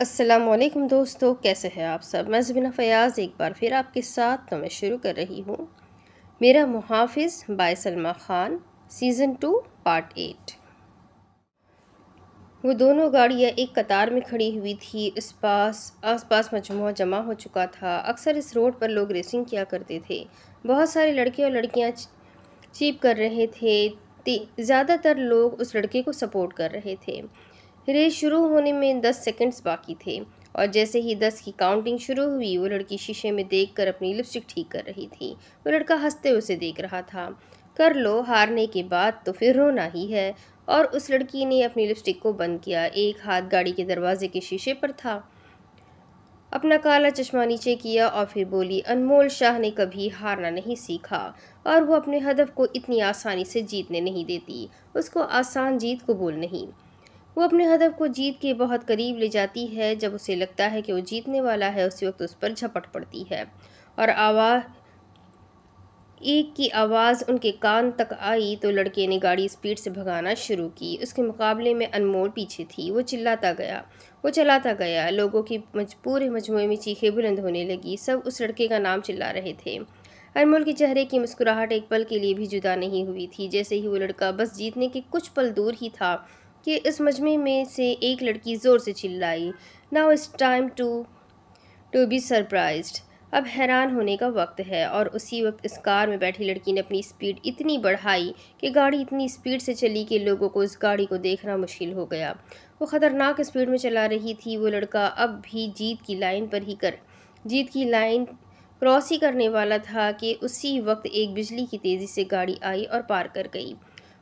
असलम दोस्तों कैसे हैं आप सब मैं ज़बीना फ़याज़ एक बार फिर आपके साथ तो मैं शुरू कर रही हूँ मेरा मुहाफ़ by Salma Khan season two part eight वो दोनों गाड़ियाँ एक कतार में खड़ी हुई थी इस पास आस पास मजमु जमा हो चुका था अक्सर इस रोड पर लोग रेसिंग किया करते थे बहुत सारे लड़के और लड़कियाँ चीप कर रहे थे ज़्यादातर लोग उस लड़के को सपोर्ट कर रहे थे रेस शुरू होने में दस सेकंड्स बाकी थे और जैसे ही दस की काउंटिंग शुरू हुई वो लड़की शीशे में देख कर अपनी लिपस्टिक ठीक कर रही थी वो लड़का हंसते उसे देख रहा था कर लो हारने के बाद तो फिर रोना ही है और उस लड़की ने अपनी लिपस्टिक को बंद किया एक हाथ गाड़ी के दरवाजे के शीशे पर था अपना काला चश्मा नीचे किया और फिर बोली अनमोल शाह ने कभी हारना नहीं सीखा और वो अपने हदफ को इतनी आसानी से जीतने नहीं देती उसको आसान जीत कबूल नहीं वो अपने हदफ को जीत के बहुत करीब ले जाती है जब उसे लगता है कि वो जीतने वाला है उसी वक्त उस पर झपट पड़ती है और आवाज़ एक की आवाज़ उनके कान तक आई तो लड़के ने गाड़ी स्पीड से भगाना शुरू की उसके मुकाबले में अनमोल पीछे थी वो चिल्लाता गया वो चलाता गया लोगों की पूरे मजमू में चीखें बुलंद होने लगी सब उस लड़के का नाम चिल्ला रहे थे अनमोल के चेहरे की मुस्कुराहट एक पल के लिए भी जुदा नहीं हुई थी जैसे ही वो लड़का बस जीतने के कुछ पल दूर ही था कि इस मजमे में से एक लड़की ज़ोर से चिल्लाई now is time to to be surprise अब हैरान होने का वक्त है और उसी वक्त इस कार में बैठी लड़की ने अपनी स्पीड इतनी बढ़ाई कि गाड़ी इतनी स्पीड से चली कि लोगों को इस गाड़ी को देखना मुश्किल हो गया वो ख़तरनाक स्पीड में चला रही थी वो लड़का अब भी जीत की लाइन पर ही कर जीत की लाइन क्रॉस ही करने वाला था कि उसी वक्त एक बिजली की तेज़ी से गाड़ी आई और पार कर गई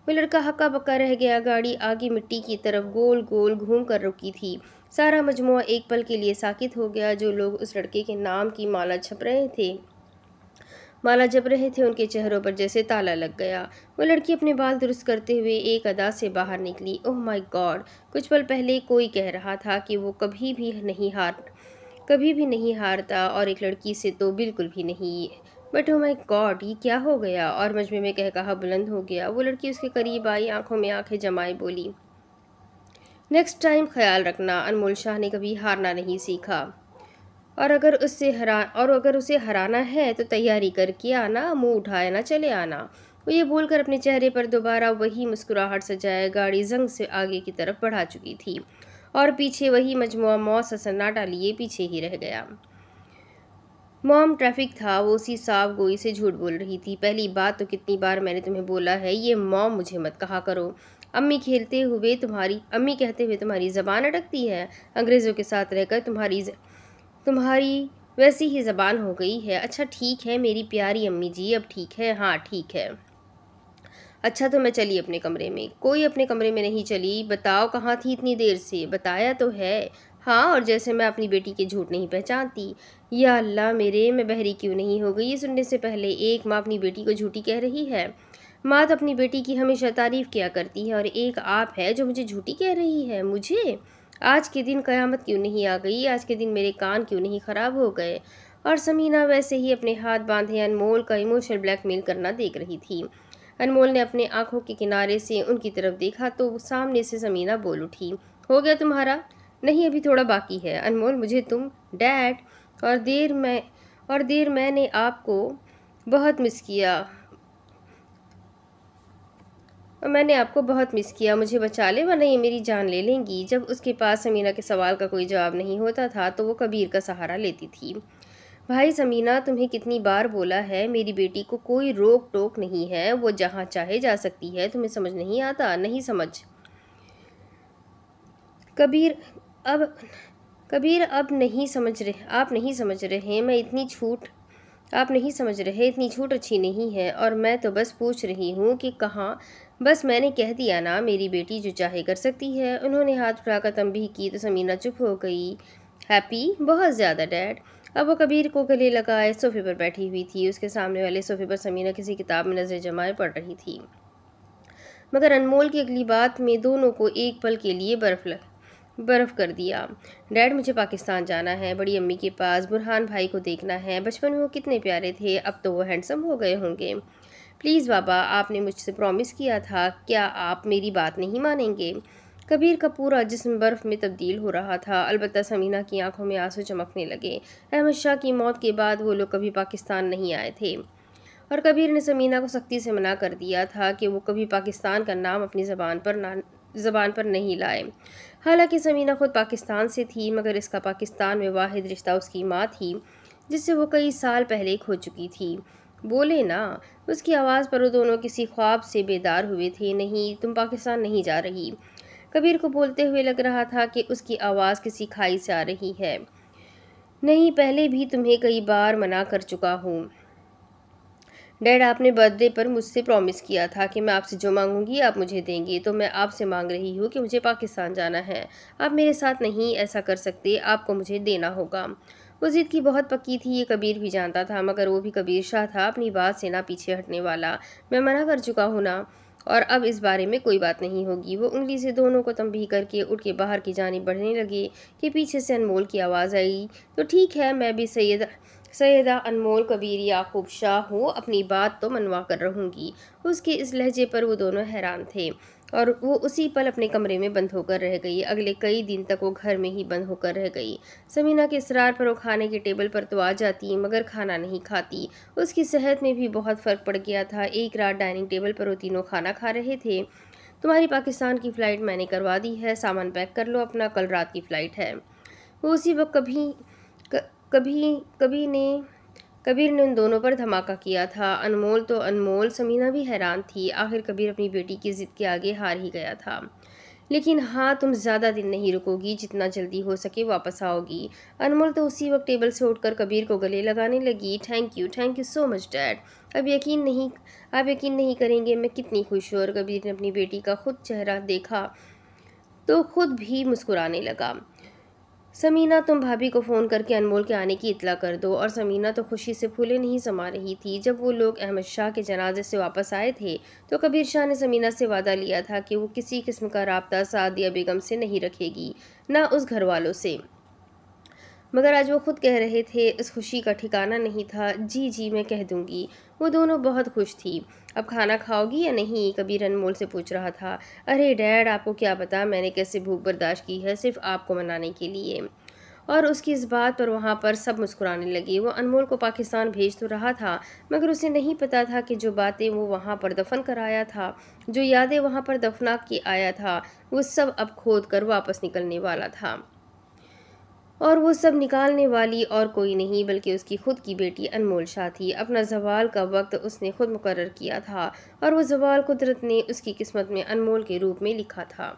वह लड़का हक्का बक्का रह गया गाड़ी आगे मिट्टी की तरफ गोल गोल घूम कर रुकी थी सारा मजमु एक पल के लिए साकित हो गया जो लोग उस लड़के के नाम की माला छप रहे थे माला जब रहे थे उनके चेहरों पर जैसे ताला लग गया वो लड़की अपने बाल दुरुस्त करते हुए एक अदा से बाहर निकली ओह माय गॉड कुछ पल पहले कोई कह रहा था कि वो कभी भी नहीं हार कभी भी नहीं हारता और एक लड़की से तो बिल्कुल भी नहीं बट ओ माई गॉड ये क्या हो गया और मजमे में कह कहा बुलंद हो गया वो लड़की उसके करीब आई आंखों में आंखें जमाए बोली नेक्स्ट टाइम ख्याल रखना अनमोल शाह ने कभी हारना नहीं सीखा और अगर उससे हरा और अगर उसे हराना है तो तैयारी करके आना मुंह उठाए ना चले आना वो ये बोलकर अपने चेहरे पर दोबारा वही मुस्कुराहट सजाए गाड़ी जंग से आगे की तरफ बढ़ा चुकी थी और पीछे वही मजमु मौत सन्नाटा लिए पीछे ही रह गया मॉम ट्रैफिक था वो उसी साफ गोई से झूठ बोल रही थी पहली बात तो कितनी बार मैंने तुम्हें बोला है ये मॉम मुझे मत कहा करो अम्मी खेलते हुए तुम्हारी अम्मी कहते हुए तुम्हारी ज़बान अटकती है अंग्रेज़ों के साथ रहकर तुम्हारी तुम्हारी वैसी ही ज़बान हो गई है अच्छा ठीक है मेरी प्यारी अम्मी जी अब ठीक है हाँ ठीक है अच्छा तो मैं चली अपने कमरे में कोई अपने कमरे में नहीं चली बताओ कहाँ थी इतनी देर से बताया तो है हाँ और जैसे मैं अपनी बेटी के झूठ नहीं पहचानती या अल्लाह मेरे मैं बहरी क्यों नहीं हो गई ये सुनने से पहले एक माँ अपनी बेटी को झूठी कह रही है माँ तो अपनी बेटी की हमेशा तारीफ़ किया करती है और एक आप है जो मुझे झूठी कह रही है मुझे आज के दिन क़यामत क्यों नहीं आ गई आज के दिन मेरे कान क्यों नहीं ख़राब हो गए और समीना वैसे ही अपने हाथ बांधे अनमोल का इमोशनल ब्लैकमेल करना देख रही थी अनमोल ने अपने आंखों के किनारे से उनकी तरफ देखा तो सामने से समीना बोल उठी हो गया तुम्हारा नहीं अभी थोड़ा बाकी है अनमोल मुझे तुम डैड और देर मैं और देर मैंने आपको बहुत मिस किया और मैंने आपको बहुत मिस किया मुझे बचा ले वरना ये मेरी जान ले लेंगी जब उसके पास समीना के सवाल का कोई जवाब नहीं होता था तो वो कबीर का सहारा लेती थी भाई समीना तुम्हें कितनी बार बोला है मेरी बेटी को कोई रोक टोक नहीं है वो जहाँ चाहे जा सकती है तुम्हें समझ नहीं आता नहीं समझ कबीर अब कबीर अब नहीं समझ रहे आप नहीं समझ रहे मैं इतनी छूट आप नहीं समझ रहे इतनी छूट अच्छी नहीं है और मैं तो बस पूछ रही हूँ कि कहाँ बस मैंने कह दिया ना मेरी बेटी जो चाहे कर सकती है उन्होंने हाथ उठाकर तंबी की तो समीना चुप हो गई हैप्पी बहुत ज़्यादा डैड अब वो कबीर को गले लगाए सोफे पर बैठी हुई थी उसके सामने वाले सोफे पर समीना किसी किताब में नज़र जमाए पड़ रही थी मगर अनमोल की अगली बात में दोनों को एक पल के लिए बर्फ लग बर्फ़ कर दिया डैड मुझे पाकिस्तान जाना है बड़ी अम्मी के पास बुरहान भाई को देखना है बचपन में वो कितने प्यारे थे अब तो वो हैंडसम हो गए होंगे प्लीज़ बाबा आपने मुझसे प्रॉमिस किया था क्या आप मेरी बात नहीं मानेंगे कबीर का पूरा जिसम बर्फ़ में तब्दील हो रहा था अलबत्त समीना की आंखों में आंसू चमकने लगे अहमद शाह की मौत के बाद वो लोग कभी पाकिस्तान नहीं आए थे और कबीर ने समीना को सख्ती से मना कर दिया था कि वो कभी पाकिस्तान का नाम अपनी ज़बान पर ना ज़बान पर नहीं लाए हालांकि समीना ख़ुद पाकिस्तान से थी मगर इसका पाकिस्तान में वाद रिश्ता उसकी माँ थी जिससे वो कई साल पहले खो चुकी थी बोले ना उसकी आवाज़ पर वो दोनों किसी ख्वाब से बेदार हुए थे नहीं तुम पाकिस्तान नहीं जा रही कबीर को बोलते हुए लग रहा था कि उसकी आवाज़ किसी खाई से आ रही है नहीं पहले भी तुम्हें कई बार मना कर चुका हूँ डैड आपने बर्थडे पर मुझसे प्रॉमिस किया था कि मैं आपसे जो मांगूंगी आप मुझे देंगे तो मैं आपसे मांग रही हूँ कि मुझे पाकिस्तान जाना है आप मेरे साथ नहीं ऐसा कर सकते आपको मुझे देना होगा वो जिद की बहुत पक्की थी ये कबीर भी जानता था मगर वो भी कबीर शाह था अपनी बात से ना पीछे हटने वाला मैं मना कर चुका हूँ ना और अब इस बारे में कोई बात नहीं होगी वो उंगली से दोनों को तंबीह करके उठ के बाहर की जानी बढ़ने लगे कि पीछे से अनमोल की आवाज़ आई तो ठीक है मैं भी सैयद सैदा अनमोल कबीर याकूब शाह हो अपनी बात तो मनवा कर रहूँगी उसके इस लहजे पर वो दोनों हैरान थे और वो उसी पल अपने कमरे में बंद होकर रह गई अगले कई दिन तक वो घर में ही बंद होकर रह गई समीना के इसरार पर वो खाने के टेबल पर तो आ जाती मगर खाना नहीं खाती उसकी सेहत में भी बहुत फ़र्क पड़ गया था एक रात डाइनिंग टेबल पर वो तीनों खाना खा रहे थे तुम्हारी पाकिस्तान की फ़्लाइट मैंने करवा दी है सामान पैक कर लो अपना कल रात की फ़्लाइट है वो उसी वक्त कभी कभी कभी ने कबीर ने उन दोनों पर धमाका किया था अनमोल तो अनमोल समीना भी हैरान थी आखिर कबीर अपनी बेटी की ज़िद के आगे हार ही गया था लेकिन हाँ तुम ज़्यादा दिन नहीं रुकोगी जितना जल्दी हो सके वापस आओगी अनमोल तो उसी वक्त टेबल से उठकर कबीर को गले लगाने लगी thank you thank you so much dad अब यकीन नहीं आप यकीन नहीं करेंगे मैं कितनी खुश हूँ और कबीर ने अपनी बेटी का खुद चेहरा देखा तो खुद भी मुस्कुराने लगा समीना तुम भाभी को फ़ोन करके अनमोल के आने की इतला कर दो और समीना तो खुशी से फूले नहीं समा रही थी जब वो लोग अहमद शाह के जनाजे से वापस आए थे तो कबीर शाह ने समीना से वादा लिया था कि वो किसी किस्म का रबता सादिया बेगम से नहीं रखेगी ना उस घर वालों से मगर आज वो खुद कह रहे थे इस खुशी का ठिकाना नहीं था जी जी मैं कह दूँगी वो दोनों बहुत खुश थी अब खाना खाओगी या नहीं कबीर अनमोल से पूछ रहा था अरे डैड आपको क्या पता मैंने कैसे भूख बर्दाश्त की है सिर्फ आपको मनाने के लिए और उसकी इस बात पर वहाँ पर सब मुस्कुराने लगे वो अनमोल को पाकिस्तान भेज तो रहा था मगर उसे नहीं पता था कि जो बातें वो वहाँ पर दफन कराया था जो यादें वहाँ पर दफना के आया था वो सब अब खोद कर वापस निकलने वाला था और वो सब निकालने वाली और कोई नहीं बल्कि उसकी खुद की बेटी अनमोल शाह थी अपना जवाल का वक्त उसने खुद मुकर किया था और वो जवाल कुदरत ने उसकी किस्मत में अनमोल के रूप में लिखा था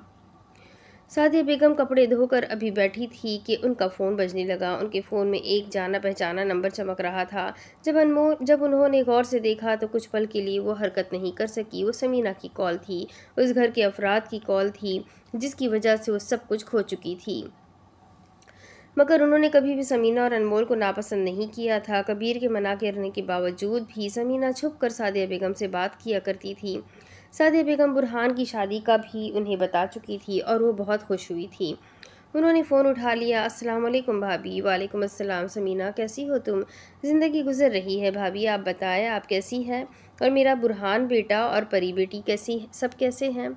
सादिया बेगम कपड़े धोकर अभी बैठी थी कि उनका फ़ोन बजने लगा उनके फ़ोन में एक जाना पहचाना नंबर चमक रहा था जब अनमोल जब उन्होंने गौर से देखा तो कुछ पल के लिए वो हरकत नहीं कर सकी वो समीना की कॉल थी उस घर के अफराद की कॉल थी जिसकी वजह से वो सब कुछ खो चुकी थी मगर उन्होंने कभी भी समीना और अनमोल को नापसंद नहीं किया था कबीर के मना करने के बावजूद भी समीना छुप कर सादिया बेगम से बात किया करती थी सादिया बेगम बुरहान की शादी का भी उन्हें बता चुकी थी और वो बहुत खुश हुई थी उन्होंने फ़ोन उठा लिया अस्सलाम वालेकुम भाभी वालेकुम अस्सलाम समीना कैसी हो तुम ज़िंदगी गुजर रही है भाभी आप बताएं आप कैसी हैं और मेरा बुरहान बेटा और परी बेटी कैसी सब कैसे हैं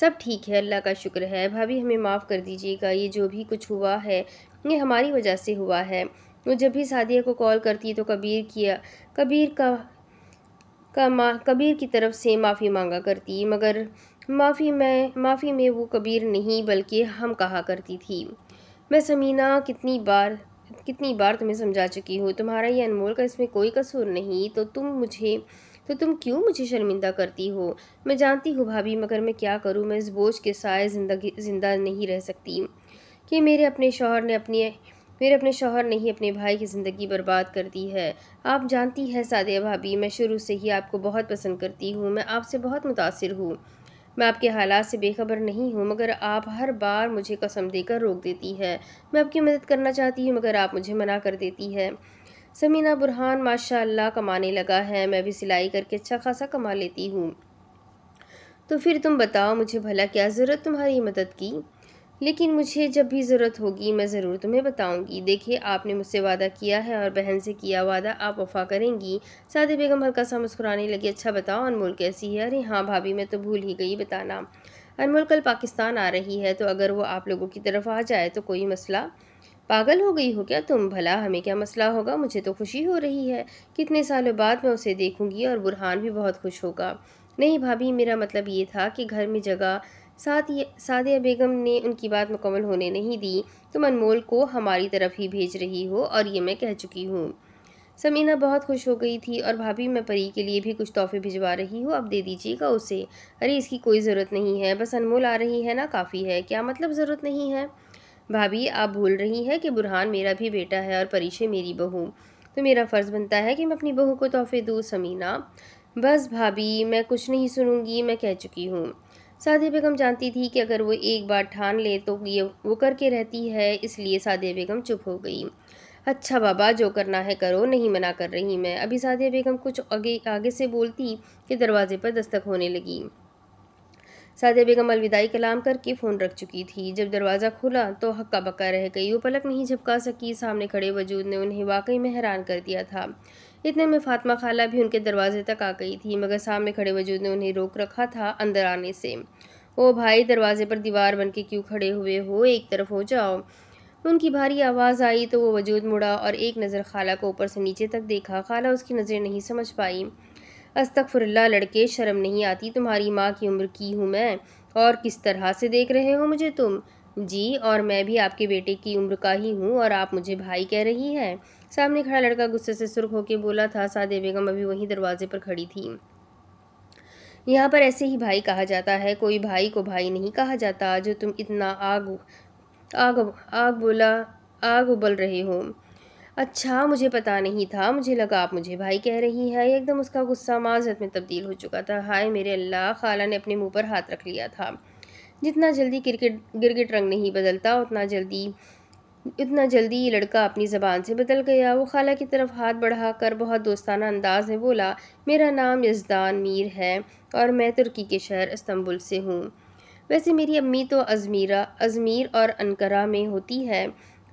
सब ठीक है अल्लाह का शुक्र है भाभी हमें माफ़ कर दीजिएगा ये जो भी कुछ हुआ है ये हमारी वजह से हुआ है वो जब भी सादिया को कॉल करती तो कबीर किया कबीर का का माँ कबीर की तरफ से माफ़ी मांगा करती मगर माफ़ी में माफ़ी में वो कबीर नहीं बल्कि हम कहा करती थी मैं समीना कितनी बार कितनी बार तुम्हें समझा चुकी हूँ तुम्हारा ये अनमोल का इसमें कोई कसूर नहीं तो तुम मुझे तो तुम क्यों मुझे शर्मिंदा करती हो मैं जानती हूँ भाभी मगर मैं क्या करूँ मैं इस बोझ के साय जिंदगी ज़िंदा नहीं रह सकती कि मेरे अपने शोहर ने अपनी मेरे अपने शोहर ने ही अपने भाई की ज़िंदगी बर्बाद कर दी है आप जानती हैं सादिया भाभी मैं शुरू से ही आपको बहुत पसंद करती हूँ मैं आपसे बहुत मुतासर हूँ मैं आपके हालात से बेखबर नहीं हूँ मगर आप हर बार मुझे कसम देकर रोक देती है मैं आपकी मदद करना चाहती हूँ मगर आप मुझे मना कर देती है समीना बुरहान माशाल्लाह कमाने लगा है मैं भी सिलाई करके अच्छा खासा कमा लेती हूँ तो फिर तुम बताओ मुझे भला क्या ज़रूरत तुम्हारी मदद की लेकिन मुझे जब भी ज़रूरत होगी मैं ज़रूर तुम्हें बताऊंगी देखिए आपने मुझसे वादा किया है और बहन से किया वादा आप वफा करेंगी सादी बेगम हल्का सा मुस्कुराने लगी अच्छा बताओ अनमोल कैसी है अरे हाँ भाभी मैं तो भूल ही गई बताना अनमोल कल पाकिस्तान आ रही है तो अगर वो आप लोगों की तरफ आ जाए तो कोई मसला पागल हो गई हो क्या तुम भला हमें क्या मसला होगा मुझे तो खुशी हो रही है कितने सालों बाद मैं उसे देखूँगी और बुरहान भी बहुत खुश होगा नहीं भाभी मेरा मतलब ये था कि घर में जगह साथ ही सादिया बेगम ने उनकी बात मुकम्मल होने नहीं दी तुम तो अनमोल को हमारी तरफ ही भेज रही हो और ये मैं कह चुकी हूँ समीना बहुत खुश हो गई थी और भाभी मैं परी के लिए भी कुछ तोहफे भिजवा रही हूँ अब दे दीजिएगा उसे अरे इसकी कोई ज़रूरत नहीं है बस अनमोल आ रही है ना काफ़ी है क्या मतलब ज़रूरत नहीं है भाभी आप भूल रही हैं कि बुरहान मेरा भी बेटा है और परीशे मेरी बहू तो मेरा फ़र्ज़ बनता है कि मैं अपनी बहू को तोहफे दूँ समीना बस भाभी मैं कुछ नहीं सुनूंगी मैं कह चुकी हूँ सादिया बेगम जानती थी कि अगर वो एक बार ठान ले तो ये वो करके रहती है इसलिए सादिया बेगम चुप हो गई अच्छा बाबा जो करना है करो नहीं मना कर रही मैं अभी सादिया बेगम कुछ आगे आगे से बोलती कि दरवाजे पर दस्तक होने लगी सादिया बेगम अलविदाई कलाम करके फ़ोन रख चुकी थी जब दरवाज़ा खुला तो हक्का बक्का रह गई वो पलक नहीं झपका सकी सामने खड़े वजूद ने उन्हें वाकई में हैरान कर दिया था इतने में फातिमा खाला भी उनके दरवाजे तक आ गई थी मगर सामने खड़े वजूद ने उन्हें रोक रखा था अंदर आने से ओ भाई दरवाजे पर दीवार बन के क्यों खड़े हुए हो एक तरफ हो जाओ उनकी भारी आवाज़ आई तो वो वजूद मुड़ा और एक नज़र खाला को ऊपर से नीचे तक देखा खाला उसकी नज़रें नहीं समझ पाई अस्तफ़ुरल्ला लड़के शर्म नहीं आती तुम्हारी माँ की उम्र की हूँ मैं और किस तरह से देख रहे हो मुझे तुम जी और मैं भी आपके बेटे की उम्र का ही हूँ और आप मुझे भाई कह रही हैं सामने खड़ा लड़का गुस्से से सुर्ख होकर बोला था सादे बेगम अभी वहीं दरवाजे पर खड़ी थी यहाँ पर ऐसे ही भाई कहा जाता है कोई भाई को भाई नहीं कहा जाता जो तुम इतना आग आग आग बोला आग उबल रहे हो अच्छा मुझे पता नहीं था मुझे लगा आप मुझे भाई कह रही है एकदम उसका गुस्सा माजत में तब्दील हो चुका था हाय मेरे अल्लाह खाला ने अपने मुंह पर हाथ रख लिया था जितना जल्दी क्रिकेट गिरगिट रंग नहीं बदलता उतना जल्दी इतना जल्दी ये लड़का अपनी ज़बान से बदल गया वो खाला की तरफ हाथ बढ़ाकर बहुत दोस्ताना अंदाज में बोला मेरा नाम यजदान मीर है और मैं तुर्की के शहर इस्तंबुल से हूँ वैसे मेरी अम्मी तो अजमीरा अजमीर और अनकरा में होती है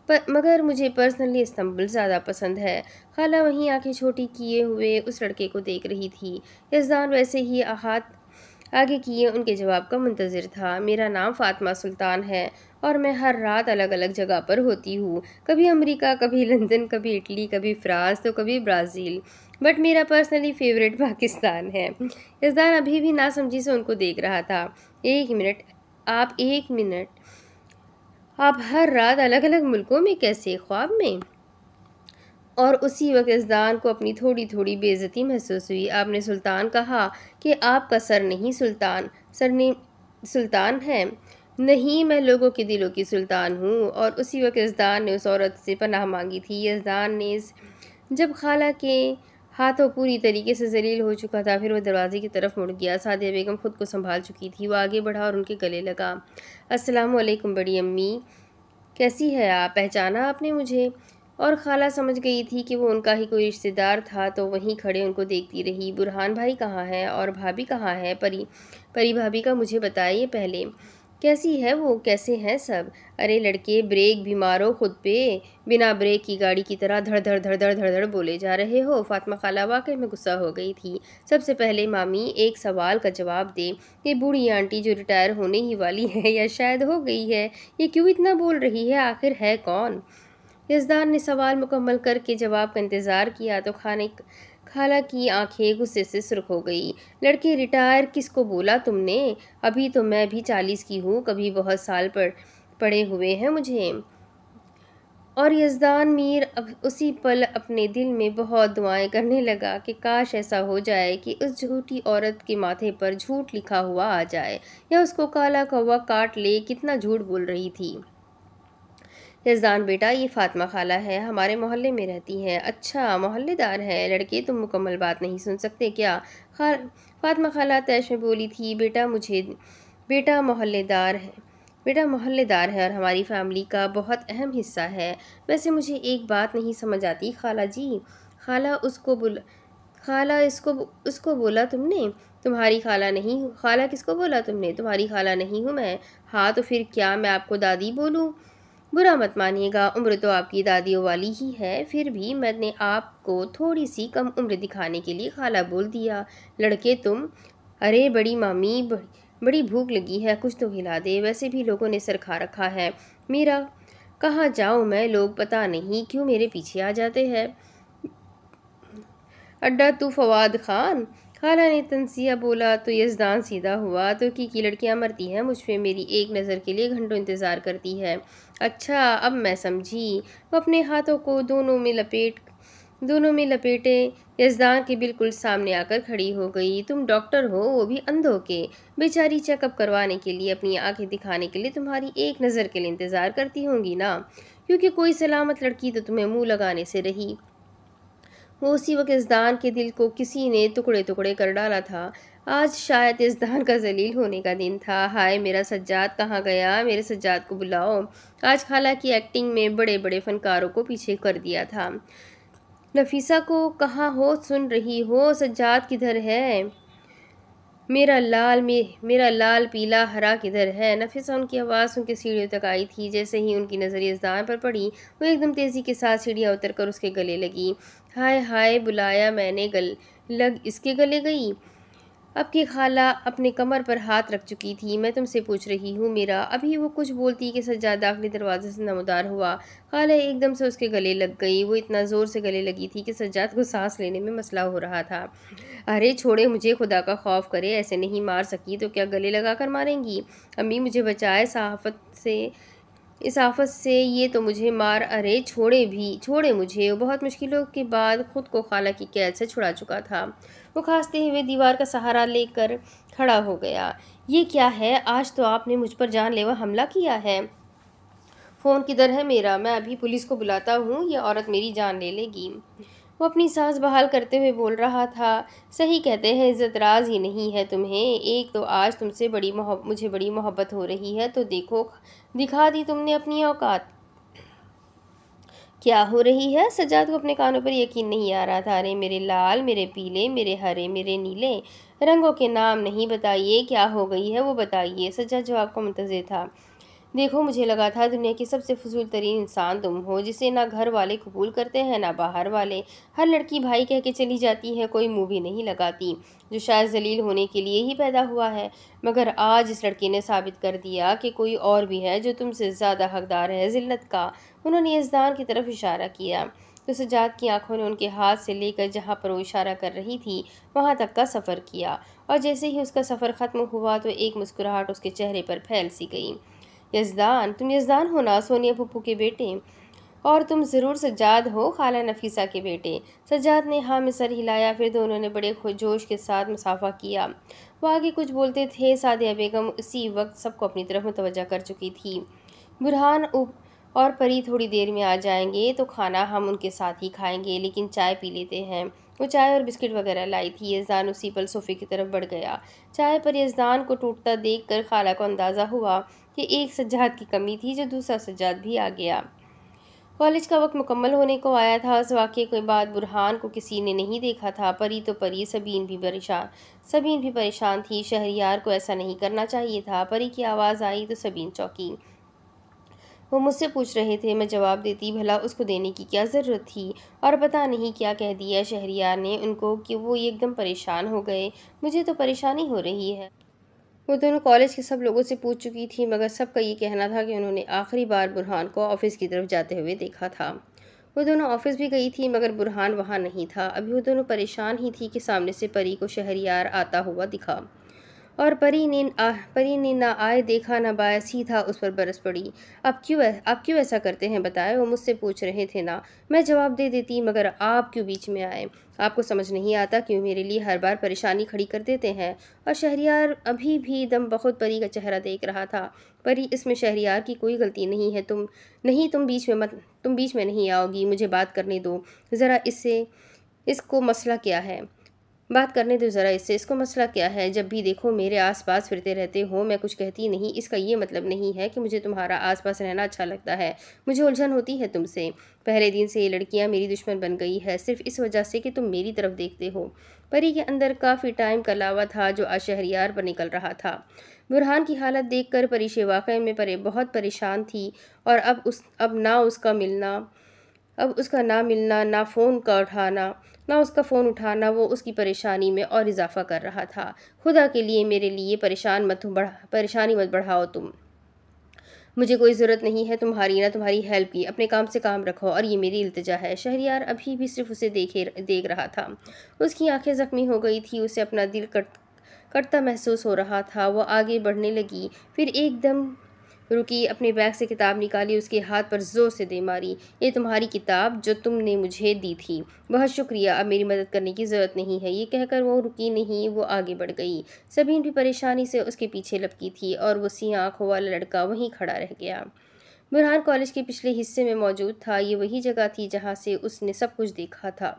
पर मगर मुझे पर्सनली इस्तंबुल ज़्यादा पसंद है खाला वहीं आँखें छोटी किए हुए उस लड़के को देख रही थी यजदान वैसे ही हाथ आगे किए उनके जवाब का मंतजर था मेरा नाम फातमा सुल्तान है और मैं हर रात अलग अलग जगह पर होती हूँ कभी अमेरिका कभी लंदन कभी इटली कभी फ्रांस तो कभी ब्राज़ील बट मेरा पर्सनली फेवरेट पाकिस्तान है इसदान अभी भी नासमझी से उनको देख रहा था एक मिनट आप एक मिनट आप हर रात अलग अलग मुल्कों में कैसे ख्वाब में और उसी वक्त इसदान को अपनी थोड़ी थोड़ी बेज़ती महसूस हुई आपने सुल्तान कहा कि आपका सर नहीं सुल्तान सर ने सुल्तान है नहीं मैं लोगों के दिलों की सुल्तान हूँ और उसी वक्त इसदान ने उस औरत से पनाह मांगी थी इसदान ने इस जब खाला के हाथों पूरी तरीके से जलील हो चुका था फिर वह दरवाजे की तरफ मुड़ गया सादिया बेगम खुद को संभाल चुकी थी वह आगे बढ़ा और उनके गले लगा असलकम बड़ी अम्मी कैसी है आप पहचाना आपने मुझे और खाला समझ गई थी कि वो उनका ही कोई रिश्तेदार था तो वहीं खड़े उनको देखती रही बुरहान भाई कहाँ है और भाभी कहाँ है परी परी भाभी का मुझे बताइए पहले कैसी है वो कैसे हैं सब अरे लड़के ब्रेक भी मारो खुद पे बिना ब्रेक की गाड़ी की तरह धड़ धड़ धड़ धड़ धड़ धड़ बोले जा रहे हो फातिमा खाला वाकई में गुस्सा हो गई थी सबसे पहले मामी एक सवाल का जवाब दे ये बूढ़ी आंटी जो रिटायर होने ही वाली है या शायद हो गई है ये क्यों इतना बोल रही है आखिर है कौन यसदार ने सवाल मुकम्मल करके जवाब का इंतज़ार किया तो खाने खाला की आंखें गुस्से से सुरख हो गई लड़के रिटायर किसको बोला तुमने अभी तो मैं भी चालीस की हूँ कभी बहुत साल पर पड़े हुए हैं मुझे और यजदान मीर अब उसी पल अपने दिल में बहुत दुआएं करने लगा कि काश ऐसा हो जाए कि उस झूठी औरत के माथे पर झूठ लिखा हुआ आ जाए या उसको काला कौवा काट ले कितना झूठ बोल रही थी रिजदान बेटा ये फ़ातिमा खाला है हमारे मोहल्ले में रहती है अच्छा मोहल्लेदार है लड़के तुम मुकम्मल बात नहीं सुन सकते क्या खा फातमा खाला तैश में बोली थी बेटा मुझे बेटा मोहल्लेदार है बेटा मोहल्लेदार है और हमारी फैमिली का बहुत अहम हिस्सा है वैसे मुझे एक बात नहीं समझ आती खाला जी खाला उसको बोला खाला इसको उसको बोला तुमने तुम्हारी खाला नहीं खाला किसको बोला तुमने तुम्हारी खाला नहीं हूँ मैं हाँ तो फिर क्या मैं आपको दादी बोलूँ बुरा मत मानिएगा उम्र तो आपकी दादियों वाली ही है फिर भी मैंने आपको थोड़ी सी कम उम्र दिखाने के लिए खाला बोल दिया लड़के तुम अरे बड़ी मामी बड़ी भूख लगी है कुछ तो हिला दे वैसे भी लोगों ने सर खा रखा है मेरा कहाँ जाऊँ मैं लोग पता नहीं क्यों मेरे पीछे आ जाते हैं अड्डा तू फवाद खान खाला ने तनसिया बोला तो यजदान सीधा हुआ तो की लड़कियाँ मरती हैं मुझ पर मेरी एक नज़र के लिए घंटों इंतज़ार करती है अच्छा अब मैं समझी वो अपने हाथों को दोनों में लपेट दोनों में लपेटे यजदान के बिल्कुल सामने आकर खड़ी हो गई तुम डॉक्टर हो वो भी अंधों के बेचारी चेकअप करवाने के लिए अपनी आंखें दिखाने के लिए तुम्हारी एक नज़र के लिए इंतज़ार करती होंगी ना क्योंकि कोई सलामत लड़की तो तुम्हें मुंह लगाने से रही वो उसी वक्त यजदान के दिल को किसी ने टुकड़े टुकड़े कर डाला था आज शायद इस धान का जलील होने का दिन था हाय मेरा सज्जाद कहाँ गया मेरे सज्जाद को बुलाओ आज खाला की एक्टिंग में बड़े बड़े फनकारों को पीछे कर दिया था नफीसा को कहाँ हो सुन रही हो सज्जाद किधर है मेरा लाल मे मेरा लाल पीला हरा किधर है नफीसा उनकी आवाज़ उनके सीढ़ियों तक आई थी जैसे ही उनकी नज़र इस दान पर पड़ी वो एकदम तेज़ी के साथ सीढ़ियाँ उतर कर उसके गले लगी हाय हाय बुलाया मैंने गल लग इसके गले गई अब की खाला अपने कमर पर हाथ रख चुकी थी मैं तुमसे पूछ रही हूँ मेरा अभी वो कुछ बोलती कि सज्जाद आखिरी दरवाजे से नमदार हुआ खाला एकदम से उसके गले लग गई वो इतना ज़ोर से गले लगी थी कि सज्जाद को सांस लेने में मसला हो रहा था अरे छोड़े मुझे खुदा का खौफ करे ऐसे नहीं मार सकी तो क्या गले लगा कर मारेंगी अम्मी मुझे बचाए सहाफत से इस आफत से ये तो मुझे मार अरे छोड़े भी छोड़े मुझे बहुत मुश्किलों के बाद खुद को खाला की कैद से छुड़ा चुका था वो खांसते हुए दीवार का सहारा लेकर खड़ा हो गया ये क्या है आज तो आपने मुझ पर जानलेवा हमला किया है फ़ोन किधर है मेरा मैं अभी पुलिस को बुलाता हूँ ये औरत मेरी जान ले लेगी वो अपनी सांस बहाल करते हुए बोल रहा था सही कहते हैं राज ही नहीं है तुम्हें एक तो आज तुमसे बड़ी मोहब्बत मुझे बड़ी मोहब्बत हो रही है तो देखो दिखा दी तुमने अपनी औकात क्या हो रही है सज्जाद को अपने कानों पर यकीन नहीं आ रहा था अरे मेरे लाल मेरे पीले मेरे हरे मेरे नीले रंगों के नाम नहीं बताइए क्या हो गई है वो बताइए सज्जाद जवाब का मुंतज़र था देखो मुझे लगा था दुनिया के सबसे फजूल तरीन इंसान तुम हो जिसे ना घर वाले कबूल करते हैं ना बाहर वाले हर लड़की भाई कह के चली जाती है कोई मुँह भी नहीं लगाती जो शायद जलील होने के लिए ही पैदा हुआ है मगर आज इस लड़की ने साबित कर दिया कि कोई और भी है जो तुमसे ज़्यादा हकदार है जिल्लत का उन्होंने यजदान की तरफ इशारा किया तो सजाद की आंखों ने उनके हाथ से लेकर जहाँ पर वो इशारा कर रही थी वहाँ तक का सफ़र किया और जैसे ही उसका सफ़र ख़त्म हुआ तो एक मुस्कुराहट उसके चेहरे पर फैल सी गई यजदान तुम यजदान हो ना सोनिया पप्पू के बेटे और तुम ज़रूर सज्जाद हो खाला नफीसा के बेटे सज्जाद ने हाँ में सर हिलाया फिर दोनों ने बड़े जोश के साथ मुसाफा किया वो आगे कुछ बोलते थे सादिया बेगम उसी वक्त सबको अपनी तरफ मुतवजा कर चुकी थी बुरहान उप और परी थोड़ी देर में आ जाएंगे तो खाना हम उनके साथ ही खाएंगे लेकिन चाय पी लेते हैं वो चाय और बिस्किट वगैरह लाई थी यजदान उसी पल सोफे की तरफ बढ़ गया चाय पर यजदान को टूटता देख कर खाला को अंदाज़ा हुआ कि एक सज्जाद की कमी थी जो दूसरा सज्जाद भी आ गया कॉलेज का वक्त मुकम्मल होने को आया था उस वाक़े के बाद बुरहान को किसी ने नहीं देखा था परी तो परी सबीन भी परेशान सबीन भी परेशान थी शहरियार को ऐसा नहीं करना चाहिए था परी की आवाज़ आई तो सबीन चौकी वो मुझसे पूछ रहे थे मैं जवाब देती भला उसको देने की क्या ज़रूरत थी और पता नहीं क्या कह दिया शहरियार ने उनको कि वो एकदम परेशान हो गए मुझे तो परेशानी हो रही है वो दोनों कॉलेज के सब लोगों से पूछ चुकी थी मगर सबका ये कहना था कि उन्होंने आखिरी बार बुरहान को ऑफ़िस की तरफ जाते हुए देखा था वो दोनों ऑफ़िस भी गई थी मगर बुरहान वहाँ नहीं था अभी वो दोनों परेशान ही थी कि सामने से परी को शहरियार आता हुआ दिखा और परी ने आ, परी ने ना आए देखा ना बाया सीधा उस पर बरस पड़ी आप क्यों आप क्यों ऐसा करते हैं बताए वो मुझसे पूछ रहे थे ना मैं जवाब दे देती मगर आप क्यों बीच में आए आपको समझ नहीं आता क्यों मेरे लिए हर बार परेशानी खड़ी कर देते हैं और शहरियार अभी भी दम बहुत परी का चेहरा देख रहा था परी इसमें शहरियार की कोई गलती नहीं है तुम नहीं तुम बीच में मत तुम बीच में नहीं आओगी मुझे बात करने दो ज़रा इससे इसको मसला क्या है बात करने दो ज़रा इससे इसको मसला क्या है जब भी देखो मेरे आसपास फिरते रहते हो मैं कुछ कहती नहीं इसका ये मतलब नहीं है कि मुझे तुम्हारा आसपास रहना अच्छा लगता है मुझे उलझन होती है तुमसे पहले दिन से ये लड़कियाँ मेरी दुश्मन बन गई है सिर्फ इस वजह से कि तुम मेरी तरफ देखते हो परी के अंदर काफ़ी टाइम का लावा था जो आज शहरियार पर निकल रहा था बुरहान की हालत देख परी से वाक़ में परे बहुत परेशान थी और अब उस अब ना उसका मिलना अब उसका ना मिलना ना फ़ोन का उठाना ना उसका फ़ोन उठाना वो उसकी परेशानी में और इजाफ़ा कर रहा था खुदा के लिए मेरे लिए परेशान मत बढ़ा परेशानी मत बढ़ाओ तुम मुझे कोई ज़रूरत नहीं है तुम्हारी ना तुम्हारी हेल्प की अपने काम से काम रखो और ये मेरी इल्तजा है शहरियार अभी भी सिर्फ उसे देखे देख रहा था उसकी आंखें ज़ख्मी हो गई थी उसे अपना दिल कट कटता महसूस हो रहा था वह आगे बढ़ने लगी फिर एकदम रुकी अपने बैग से किताब निकाली उसके हाथ पर ज़ोर से दे मारी ये तुम्हारी किताब जो तुमने मुझे दी थी बहुत शुक्रिया अब मेरी मदद करने की ज़रूरत नहीं है ये कहकर वो रुकी नहीं वो आगे बढ़ गई सभी भी परेशानी से उसके पीछे लपकी थी और वो सी आँखों वाला लड़का वहीं खड़ा रह गया बुरहान कॉलेज के पिछले हिस्से में मौजूद था ये वही जगह थी जहाँ से उसने सब कुछ देखा था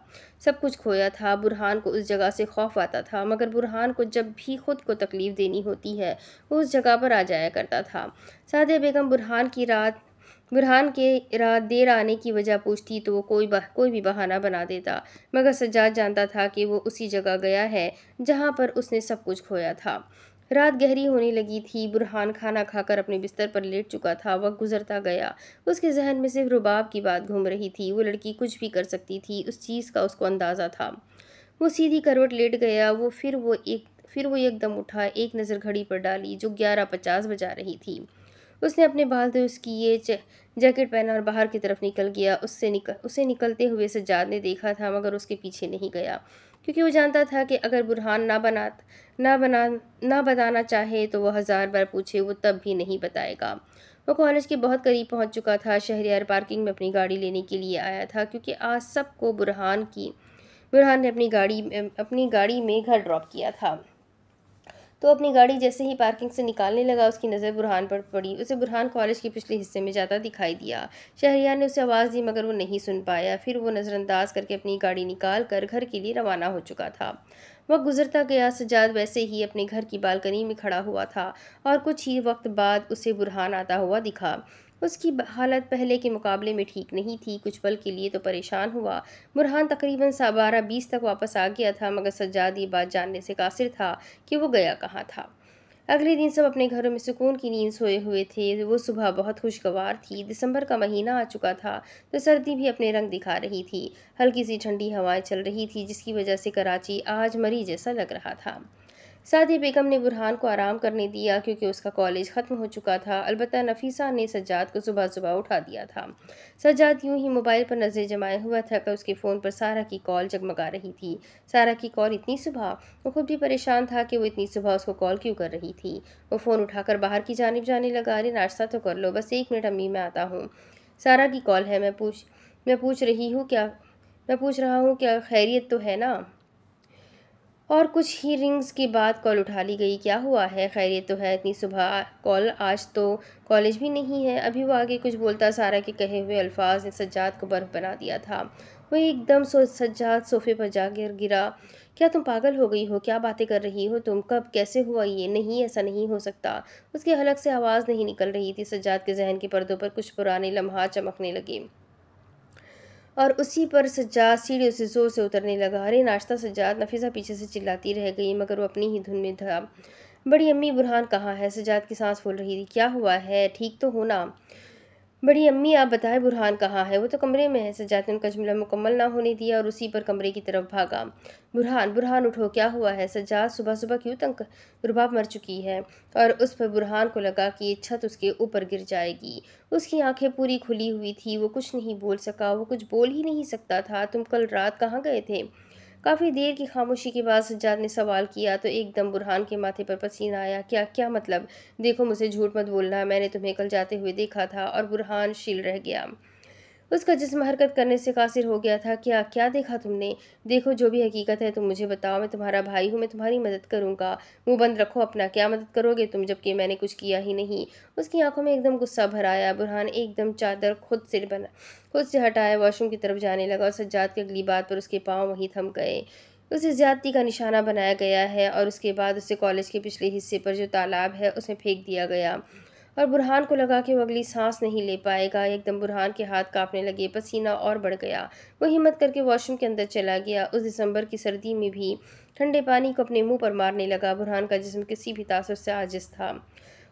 सब कुछ खोया था बुरहान को उस जगह से खौफ आता था मगर बुरहान को जब भी खुद को तकलीफ़ देनी होती है वो उस जगह पर आ जाया करता था सादे बेगम बुरहान की रात बुरहान के रात देर आने की वजह पूछती तो वो कोई बह, कोई भी बहाना बना देता मगर सज्जाद जानता था कि वो उसी जगह गया है जहाँ पर उसने सब कुछ खोया था रात गहरी होने लगी थी बुरहान खाना खाकर अपने बिस्तर पर लेट चुका था वह गुजरता गया उसके जहन में सिर्फ रुबाब की बात घूम रही थी वो लड़की कुछ भी कर सकती थी उस चीज़ का उसको अंदाज़ा था वो सीधी करवट लेट गया वो फिर वो एक फिर वो एकदम उठा एक नज़र घड़ी पर डाली जो ग्यारह पचास बजा रही थी उसने अपने बाल तो उसकी ये जैकेट पहना और बाहर की तरफ निकल गया उससे निकल उसे निकलते हुए सजाद ने देखा था मगर उसके पीछे नहीं गया क्योंकि वो जानता था कि अगर बुरहान ना बना ना बना ना बताना चाहे तो वह हज़ार बार पूछे वो तब भी नहीं बताएगा वो कॉलेज के बहुत करीब पहुंच चुका था शहरियार पार्किंग में अपनी गाड़ी लेने के लिए आया था क्योंकि आज सबको बुरहान की बुरहान ने अपनी गाड़ी अपनी गाड़ी में घर ड्रॉप किया था तो अपनी गाड़ी जैसे ही पार्किंग से निकालने लगा उसकी नज़र बुरहान पर पड़ी उसे बुरहान कॉलेज के पिछले हिस्से में जाता दिखाई दिया शहरिया ने उसे आवाज़ दी मगर वो नहीं सुन पाया फिर वो नज़रअंदाज करके अपनी गाड़ी निकाल कर घर के लिए रवाना हो चुका था वह गुजरता गया सजाद वैसे ही अपने घर की बालकनी में खड़ा हुआ था और कुछ ही वक्त बाद उसे बुरहान आता हुआ दिखा उसकी हालत पहले के मुकाबले में ठीक नहीं थी कुछ पल के लिए तो परेशान हुआ बुरहान तकरीबन सा बारह बीस तक वापस आ गया था मगर सज्जाद ये बात जानने से कासिर था कि वो गया कहाँ था अगले दिन सब अपने घरों में सुकून की नींद सोए हुए थे वो सुबह बहुत खुशगवार थी दिसंबर का महीना आ चुका था तो सर्दी भी अपने रंग दिखा रही थी हल्की सी ठंडी हवाएं चल रही थी जिसकी वजह से कराची आज मरी जैसा लग रहा था साथ ही बेगम ने बुरहान को आराम करने दिया क्योंकि उसका कॉलेज ख़त्म हो चुका था अलबत् नफीसा ने सज्जाद को सुबह सुबह उठा दिया था सज्जाद यूं ही मोबाइल पर नज़र जमाए हुआ था कि उसके फ़ोन पर सारा की कॉल जगमगा रही थी सारा की कॉल इतनी सुबह वो खुद भी परेशान था कि वो इतनी सुबह उसको कॉल क्यों कर रही थी वो फ़ोन उठाकर बाहर की जानब जाने लगा अरे नाश्ता तो कर लो बस एक मिनट अम्मी मैं आता हूँ सारा की कॉल है मैं पूछ मैं पूछ रही हूँ क्या मैं पूछ रहा हूँ क्या खैरियत तो है ना और कुछ ही रिंग्स के बाद कॉल उठा ली गई क्या हुआ है खैरियत तो है इतनी सुबह कॉल आज तो कॉलेज भी नहीं है अभी वो आगे कुछ बोलता सारा के कहे हुए अल्फाज ने सज्जाद को बर्फ़ बना दिया था वही एकदम सो सज्जाद सोफे पर जाकर गिरा क्या तुम पागल हो गई हो क्या बातें कर रही हो तुम कब कैसे हुआ ये नहीं ऐसा नहीं हो सकता उसके हलक से आवाज़ नहीं निकल रही थी सज्जाद के जहन के पर्दों पर कुछ पुराने लम्हा चमकने लगे और उसी पर सज्जाद सीढ़ियों से ज़ोर से उतरने लगा अरे नाश्ता सज्जाद नफीसा पीछे से चिल्लाती रह गई मगर वो अपनी ही धुन में था बड़ी अम्मी बुरहान कहाँ है सजाद की सांस फूल रही थी क्या हुआ है ठीक तो होना बड़ी अम्मी आप बताएं बुरहान कहाँ है वो तो कमरे में है सजात ने उनका जुमला मुकम्मल ना होने दिया और उसी पर कमरे की तरफ भागा बुरहान बुरहान उठो क्या हुआ है सजात सुबह सुबह क्यों तंग रुबाब मर चुकी है और उस पर बुरहान को लगा कि ये छत उसके ऊपर गिर जाएगी उसकी आंखें पूरी खुली हुई थी वो कुछ नहीं बोल सका वो कुछ बोल ही नहीं सकता था तुम कल रात कहाँ गए थे काफ़ी देर की खामोशी के बाद सज्जाद ने सवाल किया तो एकदम बुरहान के माथे पर पसीना आया क्या क्या मतलब देखो मुझे झूठ मत बोलना मैंने तुम्हें कल जाते हुए देखा था और बुरहान शील रह गया उसका जिसम हरकत करने से कासिर हो गया था क्या क्या देखा तुमने देखो जो भी हकीकत है तुम मुझे बताओ मैं तुम्हारा भाई हूँ मैं तुम्हारी मदद करूँगा मुँह बंद रखो अपना क्या मदद करोगे तुम जबकि मैंने कुछ किया ही नहीं उसकी आंखों में एकदम गुस्सा भराया बुरहान एकदम चादर खुद से बना खुद से हटाया वॉशरूम की तरफ जाने लगा और सज्जात की अगली बात पर उसके पाँव वहीं थम गए उसे ज्यादती का निशाना बनाया गया है और उसके बाद उसे कॉलेज के पिछले हिस्से पर जो तालाब है उसमें फेंक दिया गया और बुरहान को लगा कि वो अगली सांस नहीं ले पाएगा एकदम बुरहान के हाथ कांपने लगे पसीना और बढ़ गया वो हिम्मत करके वॉशरूम के अंदर चला गया उस दिसंबर की सर्दी में भी ठंडे पानी को अपने मुंह पर मारने लगा बुरहान का जिसम किसी भी तासर से आजिज था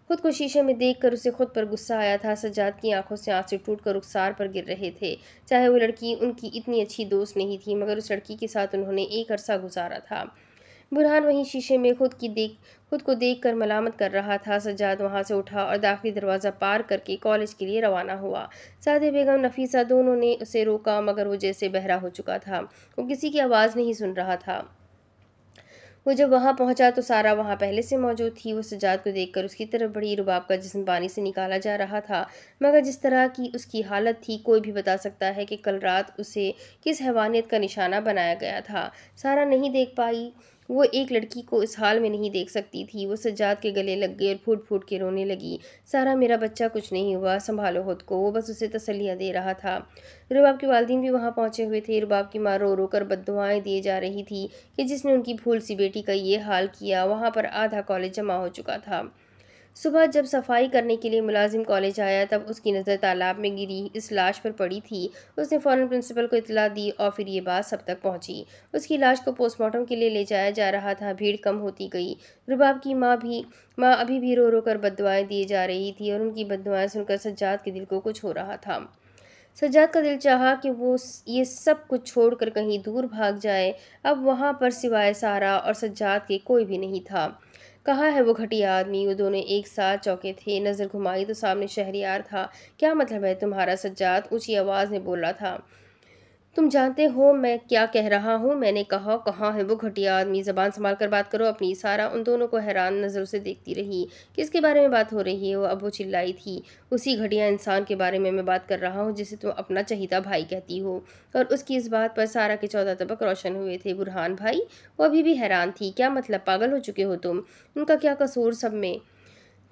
खुद को शीशे में देखकर उसे खुद पर गुस्सा आया था सजाद की आंखों से आंसू टूट कर रुखसार पर गिर रहे थे चाहे वो लड़की उनकी इतनी अच्छी दोस्त नहीं थी मगर उस लड़की के साथ उन्होंने एक अरसा गुजारा था बुरहान वहीं शीशे में खुद की देख खुद को देख कर मलामत कर रहा था सज्जाद वहाँ से उठा और दाखिली दरवाज़ा पार करके कॉलेज के लिए रवाना हुआ साधे बेगम नफीसा दोनों ने उसे रोका मगर वो जैसे बहरा हो चुका था वो किसी की आवाज़ नहीं सुन रहा था वो जब वहाँ पहुँचा तो सारा वहाँ पहले से मौजूद थी वो सजाद को देखकर उसकी तरफ बड़ी रुबाब का जिसम पानी से निकाला जा रहा था मगर जिस तरह की उसकी हालत थी कोई भी बता सकता है कि कल रात उसे किस हैवानियत का निशाना बनाया गया था सारा नहीं देख पाई वो एक लड़की को इस हाल में नहीं देख सकती थी वो सज्जात के गले लग गई और फूट फूट के रोने लगी सारा मेरा बच्चा कुछ नहीं हुआ संभालो खुद को वो बस उसे तसलियाँ दे रहा था रुबाब के वालदीन भी वहाँ पहुँचे हुए थे रुबाब की माँ रो रो कर बदवाएँ दिए जा रही थी कि जिसने उनकी भूल सी बेटी का ये हाल किया वहाँ पर आधा कॉलेज जमा हो चुका था सुबह जब सफाई करने के लिए मुलाजिम कॉलेज आया तब उसकी नज़र तालाब में गिरी इस लाश पर पड़ी थी उसने फ़ौरन प्रिंसिपल को इतला दी और फिर ये बात सब तक पहुंची उसकी लाश को पोस्टमार्टम के लिए ले जाया जा रहा था भीड़ कम होती गई रुबाब की माँ भी माँ अभी भी रो रो कर बदवाएँ दिए जा रही थी और उनकी बदवाएँ सुनकर सज्जात के दिल को कुछ हो रहा था सज्जात का दिल चाहा कि वो ये सब कुछ छोड़कर कहीं दूर भाग जाए अब वहाँ पर सिवाय सारा और सज्जात के कोई भी नहीं था कहा है वो घटिया आदमी वो दोनों एक साथ चौके थे नज़र घुमाई तो सामने शहरियार था क्या मतलब है तुम्हारा सज्जाद ऊँची आवाज़ में बोल रहा था तुम जानते हो मैं क्या कह रहा हूँ मैंने कहा कहाँ है वो घटिया आदमी ज़बान संभाल कर बात करो अपनी सारा उन दोनों को हैरान नज़रों से देखती रही किसके बारे में बात हो रही है वो अब वो चिल्लाई थी उसी घटिया इंसान के बारे में मैं बात कर रहा हूँ जिसे तुम अपना चहिता भाई कहती हो और उसकी इस बात पर सारा के चौदह तबक रोशन हुए थे बुरहान भाई वो अभी भी हैरान थी क्या मतलब पागल हो चुके हो तुम उनका क्या कसूर सब में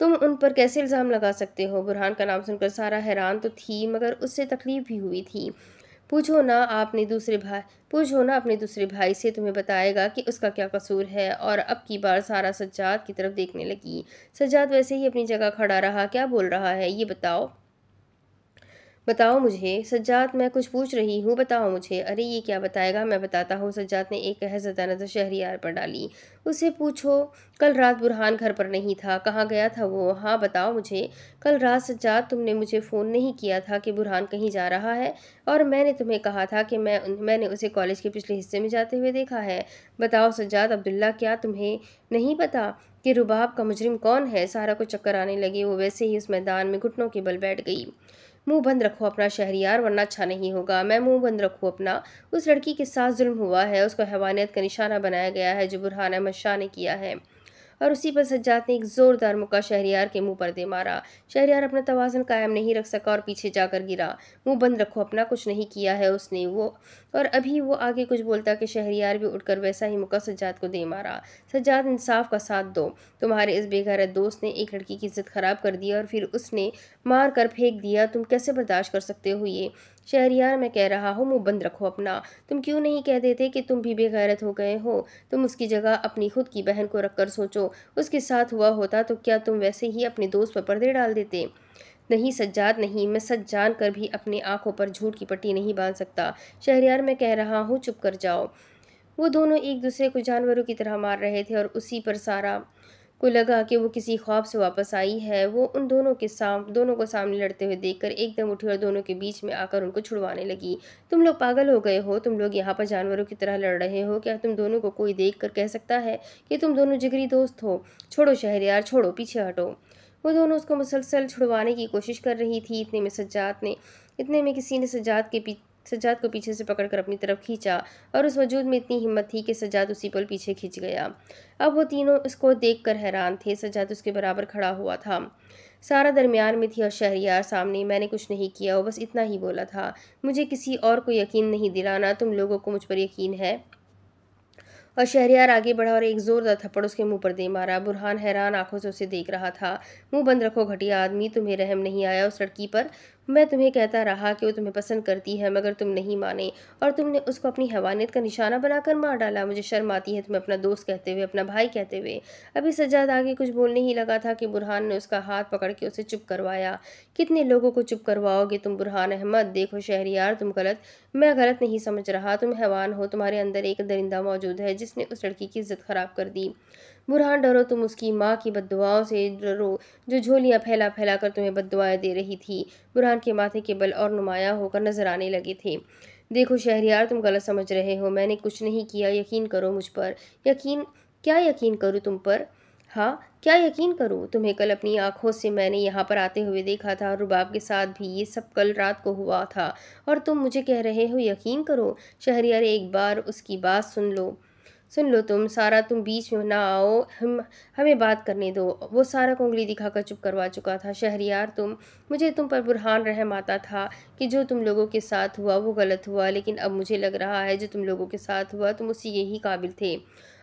तुम उन पर कैसे इल्ज़ाम लगा सकते हो बुरहान का नाम सुनकर सारा हैरान तो थी मगर उससे तकलीफ़ भी हुई थी पूछो ना आपने दूसरे भाई पूछो ना अपने दूसरे भाई से तुम्हें बताएगा कि उसका क्या कसूर है और अब की बार सारा सज्जाद की तरफ देखने लगी सज्जाद वैसे ही अपनी जगह खड़ा रहा क्या बोल रहा है ये बताओ बताओ मुझे सज्जात मैं कुछ पूछ रही हूँ बताओ मुझे अरे ये क्या बताएगा मैं बताता हूँ सज्जात ने एक कह नज़र नज़र शहरियार पर डाली उसे पूछो कल रात बुरहान घर पर नहीं था कहाँ गया था वो हाँ बताओ मुझे कल रात सज्जात तुमने मुझे फ़ोन नहीं किया था कि बुरहान कहीं जा रहा है और मैंने तुम्हें कहा था कि मैं मैंने उसे कॉलेज के पिछले हिस्से में जाते हुए देखा है बताओ सज्जात अब्दुल्ला क्या तुम्हें नहीं पता कि रुबाब का मुजरिम कौन है सारा को चक्कर आने लगे वो वैसे ही उस मैदान में घुटनों के बल बैठ गई मुंह बंद रखो अपना शहरियार वरना अच्छा नहीं होगा मैं मुंह बंद रखूँ अपना उस लड़की के साथ जुल्म हुआ है उसको हैवानियत का निशाना बनाया गया है जो बुरहान अहमद शाह ने किया है और उसी पर सज्जात ने एक ज़ोरदार मुक्का शहरियार के मुंह पर दे मारा शहरियार अपना तोज़न कायम नहीं रख सका और पीछे जाकर गिरा मुंह बंद रखो अपना कुछ नहीं किया है उसने वो और अभी वो आगे कुछ बोलता कि शहरियार भी उठकर वैसा ही मुक्का सज्जात को दे मारा सज्जात इंसाफ का साथ दो तुम्हारे इस बेघर दोस्त ने एक लड़की की इज्जत ख़राब कर दी और फिर उसने मार कर फेंक दिया तुम कैसे बर्दाश्त कर सकते हो ये शहरियार मैं कह रहा हूँ मुँह बंद रखो अपना तुम क्यों नहीं कह देते कि तुम भी बेगैरत हो गए हो तुम उसकी जगह अपनी खुद की बहन को रखकर सोचो उसके साथ हुआ होता तो क्या तुम वैसे ही अपने दोस्त पर पर्दे डाल देते नहीं सज्जाद नहीं मैं सच जान कर भी अपने आँखों पर झूठ की पट्टी नहीं बांध सकता शहरियार मैं कह रहा हूँ चुप कर जाओ वो दोनों एक दूसरे को जानवरों की तरह मार रहे थे और उसी पर सारा को लगा कि वो किसी ख्वाब से वापस आई है वो उन दोनों के साम दोनों को सामने लड़ते हुए देखकर एकदम उठी और दोनों के बीच में आकर उनको छुड़वाने लगी तुम लोग पागल हो गए हो तुम लोग यहाँ पर जानवरों की तरह लड़ रहे हो क्या तुम दोनों को कोई देख कर कह सकता है कि तुम दोनों जिगरी दोस्त हो छोड़ो शहर छोड़ो पीछे हटो वो दोनों उसको मुसलसल छुड़वाने की कोशिश कर रही थी इतने में सज्जात ने इतने में किसी ने सज्जात के सज्जाद को पीछे से पकड़कर अपनी तरफ खींचा और उस वजूद में इतनी हिम्मत थी कि सज्जाद उसी पल पीछे खींच गया अब वो तीनों उसको देख हैरान थे सज्जाद उसके बराबर खड़ा हुआ था सारा दरमियान में थी और शहरियार सामने मैंने कुछ नहीं किया वो बस इतना ही बोला था मुझे किसी और को यकीन नहीं दिलाना तुम लोगों को मुझ पर यकीन है और शहरियार आगे बढ़ा और एक जोरदार थप्पड़ उसके मुंह पर दे मारा बुरहान हैरान आंखों से उसे देख रहा था मुंह बंद रखो घटिया आदमी तुम्हें रहम नहीं आया उस लड़की पर मैं तुम्हें कहता रहा कि वो तुम्हें पसंद करती है मगर तुम नहीं माने और तुमने उसको अपनी हैवानियत का निशाना बनाकर मार डाला मुझे शर्म आती है तुम्हें अपना दोस्त कहते हुए अपना भाई कहते हुए अभी सज्जाद आगे कुछ बोलने ही लगा था कि बुरहान ने उसका हाथ पकड़ के उसे चुप करवाया कितने लोगों को चुप करवाओगे तुम बुरहान अहमद देखो यार तुम गलत मैं गलत नहीं समझ रहा तुम हैवान हो तुम्हारे अंदर एक दरिंदा मौजूद है जिसने उस लड़की की इज्जत ख़राब कर दी बुरहान डरो तुम उसकी माँ की बददुआओं से डरो जो झोलियाँ फैला फैला कर तुम्हें बदुआएँ दे रही थी बुरहान के माथे के बल और नुमाया होकर नजर आने लगे थे देखो शहरियार तुम गलत समझ रहे हो मैंने कुछ नहीं किया यकीन करो मुझ पर यकीन क्या यकीन करूँ तुम पर हाँ क्या यकीन करूँ तुम्हें कल अपनी आंखों से मैंने यहाँ पर आते हुए देखा था रुबाब के साथ भी ये सब कल रात को हुआ था और तुम मुझे कह रहे हो यकीन करो शहरियार एक बार उसकी बात सुन लो सुन लो तुम सारा तुम बीच में ना आओ हम हमें बात करने दो वो सारा को उंगली दिखाकर चुप करवा चुका था शहरियार तुम मुझे तुम पर बुरहान रहम आता था कि जो तुम लोगों के साथ हुआ वो गलत हुआ लेकिन अब मुझे लग रहा है जो तुम लोगों के साथ हुआ तुम उसी यही काबिल थे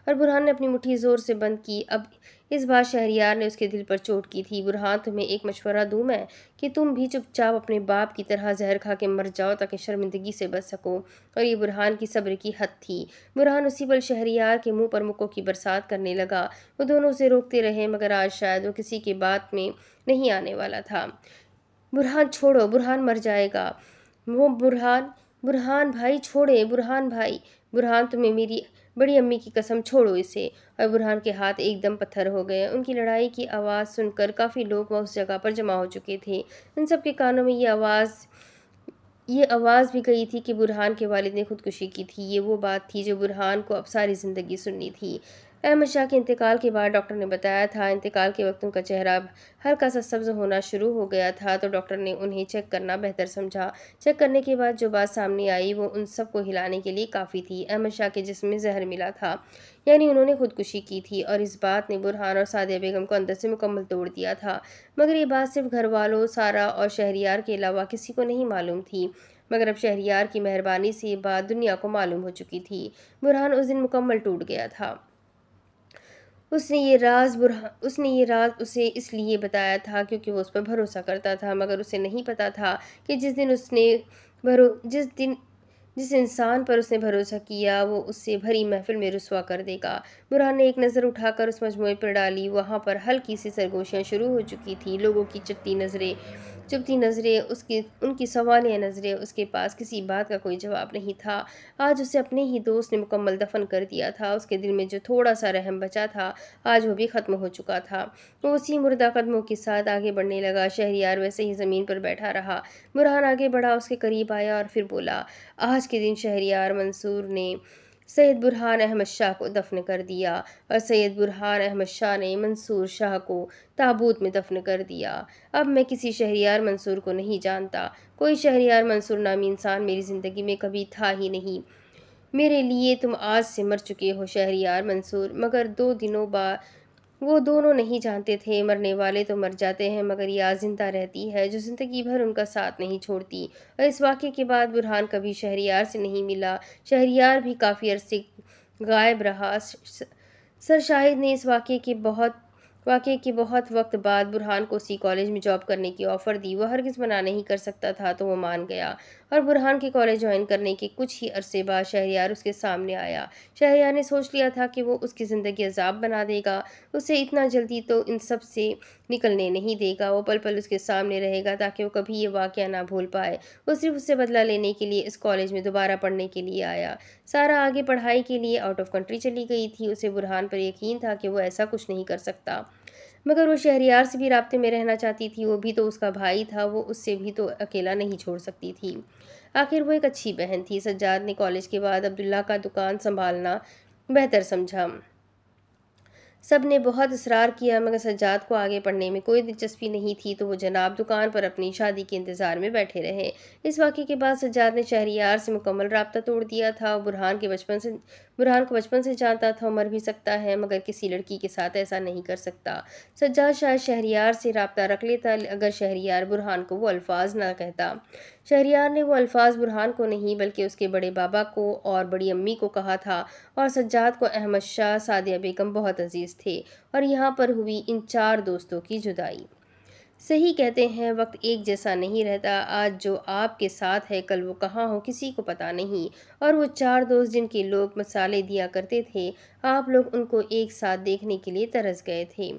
और बुरहान ने अपनी मुट्ठी ज़ोर से बंद की अब इस बार शहरियार ने उसके दिल पर चोट की थी बुरहान तुम्हें एक मशवरा दूँ मैं कि तुम भी चुपचाप अपने बाप की तरह जहर खा के मर जाओ ताकि शर्मिंदगी से बच सको और ये बुरहान की सब्र की हद थी बुरहान उसी पल शहरियार के मुंह पर मुकों की बरसात करने लगा वो दोनों उसे रोकते रहे मगर आज शायद वो किसी के बात में नहीं आने वाला था बुरहान छोड़ो बुरहान मर जाएगा वो बुरहान बुरहान भाई छोड़े बुरहान भाई बुरहान तुम्हें मेरी बड़ी अम्मी की कसम छोड़ो इसे और बुरहान के हाथ एकदम पत्थर हो गए उनकी लड़ाई की आवाज़ सुनकर काफ़ी लोग वह उस जगह पर जमा हो चुके थे उन के कानों में ये आवाज़ ये आवाज़ भी गई थी कि बुरहान के वालिद ने खुदकुशी की थी ये वो बात थी जो बुरहान को अब सारी ज़िंदगी सुननी थी अहमद शाह के इंतकाल के बाद डॉक्टर ने बताया था इंतकाल के वक्त उनका चेहरा हल्का सा सब्ज होना शुरू हो गया था तो डॉक्टर ने उन्हें चेक करना बेहतर समझा चेक करने के बाद जो बात सामने आई वो उन सबको हिलाने के लिए काफ़ी थी अहमद शाह के जिसमें जहर मिला था यानी उन्होंने खुदकुशी की थी और इस बात ने बुरहान और सादिया बेगम को अंदर से मुकम्मल तोड़ दिया था मगर ये बात सिर्फ घर वालों सारा और शहरियार के अलावा किसी को नहीं मालूम थी मगर अब शहरियार की मेहरबानी से ये बात दुनिया को मालूम हो चुकी थी बुरहान उस दिन मुकम्मल टूट गया था उसने ये राज बुरहान उसने ये राज उसे इसलिए बताया था क्योंकि वो उस पर भरोसा करता था मगर उसे नहीं पता था कि जिस दिन उसने भरो जिस दिन जिस इंसान पर उसने भरोसा किया वो उससे भरी महफिल में रसवा कर देगा बुरहान ने एक नज़र उठाकर उस मजमू पर डाली वहाँ पर हल्की सी सरगोशियाँ शुरू हो चुकी थी लोगों की चपती नज़रें चुपती नज़रें उसकी उनकी सवालिया नज़रें उसके पास किसी बात का कोई जवाब नहीं था आज उसे अपने ही दोस्त ने मुकम्मल दफन कर दिया था उसके दिल में जो थोड़ा सा रहम बचा था आज वो भी ख़त्म हो चुका था वो उसी मुर्दा कदमों के साथ आगे बढ़ने लगा शहरियार वैसे ही ज़मीन पर बैठा रहा बुरहान आगे बढ़ा उसके करीब आया और फिर बोला आज के दिन शहरियार मंसूर ने सैद बुरहान अहमद शाह को दफन कर दिया और सैद बुरहान अहमद शाह ने मंसूर शाह को ताबूत में दफन कर दिया अब मैं किसी शहरियार मंसूर को नहीं जानता कोई शहरियार मंसूर नामी इंसान मेरी ज़िंदगी में कभी था ही नहीं मेरे लिए तुम आज से मर चुके हो शहरियार मंसूर मगर दो दिनों बाद वो दोनों नहीं जानते थे मरने वाले तो मर जाते हैं मगर या जिंदा रहती है जो ज़िंदगी भर उनका साथ नहीं छोड़ती और इस वाक़े के बाद बुरहान कभी शहरियार से नहीं मिला शहरियार भी काफ़ी अरसे गायब रहा सर शाहिद ने इस वाक़े के बहुत वाक़े के बहुत वक्त बाद बुरहान को उसी कॉलेज में जॉब करने की ऑफ़र दी वह हरगिज़ मना नहीं कर सकता था तो वो मान गया और बुरहान के कॉलेज ज्वाइन करने के कुछ ही अरसे बाद शहरियार उसके सामने आया शहरियार ने सोच लिया था कि वो उसकी ज़िंदगी अजाब बना देगा उसे इतना जल्दी तो इन सब से निकलने नहीं देगा वो पल पल उसके सामने रहेगा ताकि वो कभी ये वाक़ ना भूल पाए वो सिर्फ उससे बदला लेने के लिए इस कॉलेज में दोबारा पढ़ने के लिए आया सारा आगे पढ़ाई के लिए आउट ऑफ कंट्री चली गई थी उसे बुरहान पर यकीन था कि वो ऐसा कुछ नहीं कर सकता मगर वो शहरियार से भी रबते में रहना चाहती थी वो भी तो उसका भाई था वो उससे भी तो अकेला नहीं छोड़ सकती थी आखिर वो एक अच्छी बहन थी सज्जाद ने कॉलेज के बाद अब्दुल्ला का दुकान संभालना बेहतर समझा सब ने बहुत इसरार किया मगर सज्जाद को आगे पढ़ने में कोई दिलचस्पी नहीं थी तो वो जनाब दुकान पर अपनी शादी के इंतज़ार में बैठे रहे इस वाक़े के बाद सज्जाद ने शहरियार से मुकम्मल रबता तोड़ दिया था बुरहान के बचपन से बुरहान को बचपन से जानता था मर भी सकता है मगर किसी लड़की के साथ ऐसा नहीं कर सकता सज्जा शाह शहरियार से रबता रख लेता अगर शहरियार बुरहान को वो अल्फाज ना कहता शहरियार ने वो अल्फाज बुरहान को नहीं बल्कि उसके बड़े बाबा को और बड़ी अम्मी को कहा था और सज्जाद को अहमद शाह सादिया बेगम बहुत अजीज़ थे और यहाँ पर हुई इन चार दोस्तों की जुदाई सही कहते हैं वक्त एक जैसा नहीं रहता आज जो आपके साथ है कल वो कहाँ हो किसी को पता नहीं और वो चार दोस्त जिनके लोग मसाले दिया करते थे आप लोग उनको एक साथ देखने के लिए तरस गए थे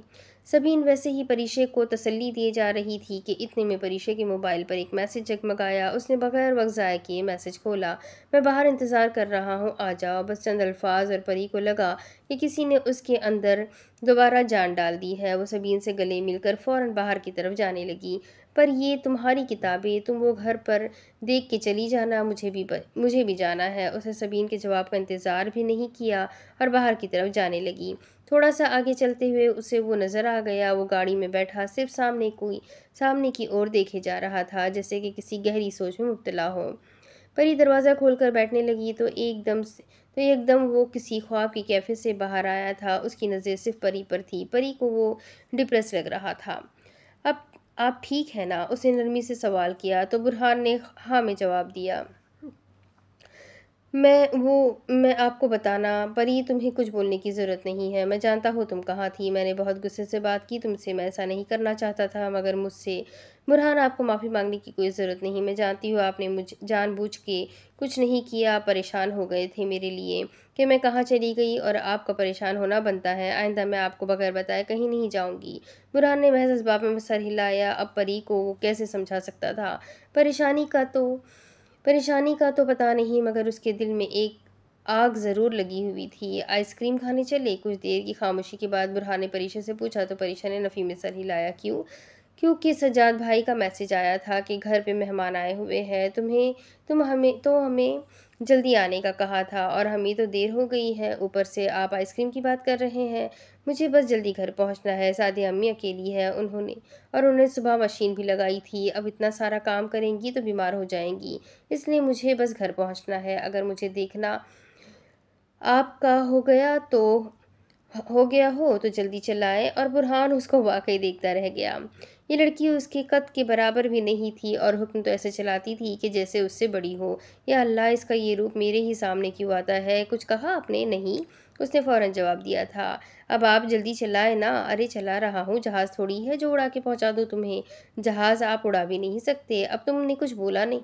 सबीन वैसे ही परिशे को तसल्ली दिए जा रही थी कि इतने में परीशे के मोबाइल पर एक मैसेज जगमगाया उसने बगैर वक्त ज़ाय किए मैसेज खोला मैं बाहर इंतज़ार कर रहा हूँ आ जाओ बस चंद अल्फाज और परी को लगा कि किसी ने उसके अंदर दोबारा जान डाल दी है वो सबीन से गले मिलकर फ़ौर बाहर की तरफ जाने लगी पर ये तुम्हारी किताबें तुम वो घर पर देख के चली जाना मुझे भी मुझे भी जाना है उसने सबीन के जवाब का इंतज़ार भी नहीं किया और बाहर की तरफ जाने लगी थोड़ा सा आगे चलते हुए उसे वो नज़र आ गया वो गाड़ी में बैठा सिर्फ सामने कोई सामने की ओर देखे जा रहा था जैसे कि किसी गहरी सोच में मुबतला हो परी दरवाज़ा खोलकर बैठने लगी तो एकदम तो एकदम वो किसी ख्वाब की कैफे से बाहर आया था उसकी नज़र सिर्फ परी पर थी परी को वो डिप्रेस लग रहा था आप ठीक है ना उसने नरमी से सवाल किया तो बुरहान ने हाँ में जवाब दिया मैं वो मैं आपको बताना परी तुम्हें कुछ बोलने की ज़रूरत नहीं है मैं जानता हूँ तुम कहाँ थी मैंने बहुत गुस्से से बात की तुमसे मैं ऐसा नहीं करना चाहता था मगर मुझसे बुरहान आपको माफ़ी मांगने की कोई ज़रूरत नहीं मैं जानती हूँ आपने मुझ जानबूझ के कुछ नहीं किया परेशान हो गए थे मेरे लिए कि मैं कहाँ चली गई और आपका परेशान होना बनता है आइंदा मैं आपको बगैर बताए कहीं नहीं जाऊँगी बुरहान ने महज इस में सर हिलाया अब परी को कैसे समझा सकता था परेशानी का तो परेशानी का तो पता नहीं मगर उसके दिल में एक आग ज़रूर लगी हुई थी आइसक्रीम खाने चले कुछ देर की खामोशी के बाद बुरहान ने परीक्षा से पूछा तो परीक्षा ने नफ़ी में सर ही लाया क्यों क्योंकि सजाद भाई का मैसेज आया था कि घर पे मेहमान आए हुए हैं तुम्हें तुम हमें तो हमें जल्दी आने का कहा था और हमें तो देर हो गई है ऊपर से आप आइसक्रीम की बात कर रहे हैं मुझे बस जल्दी घर पहुंचना है शादी अम्मी अकेली है उन्होंने और उन्होंने सुबह मशीन भी लगाई थी अब इतना सारा काम करेंगी तो बीमार हो जाएंगी इसलिए मुझे बस घर पहुंचना है अगर मुझे देखना आपका हो गया तो हो गया हो तो जल्दी चलाए और बुरहान उसको वाकई देखता रह गया ये लड़की उसके कद के बराबर भी नहीं थी और हुक्म तो ऐसे चलाती थी कि जैसे उससे बड़ी हो या अल्लाह इसका ये रूप मेरे ही सामने क्यों आता है कुछ कहा आपने नहीं उसने फ़ौरन जवाब दिया था अब आप जल्दी चलाए ना अरे चला रहा हूँ जहाज़ थोड़ी है जो उड़ा के पहुँचा दो तुम्हें जहाज़ आप उड़ा भी नहीं सकते अब तुमने कुछ बोला नहीं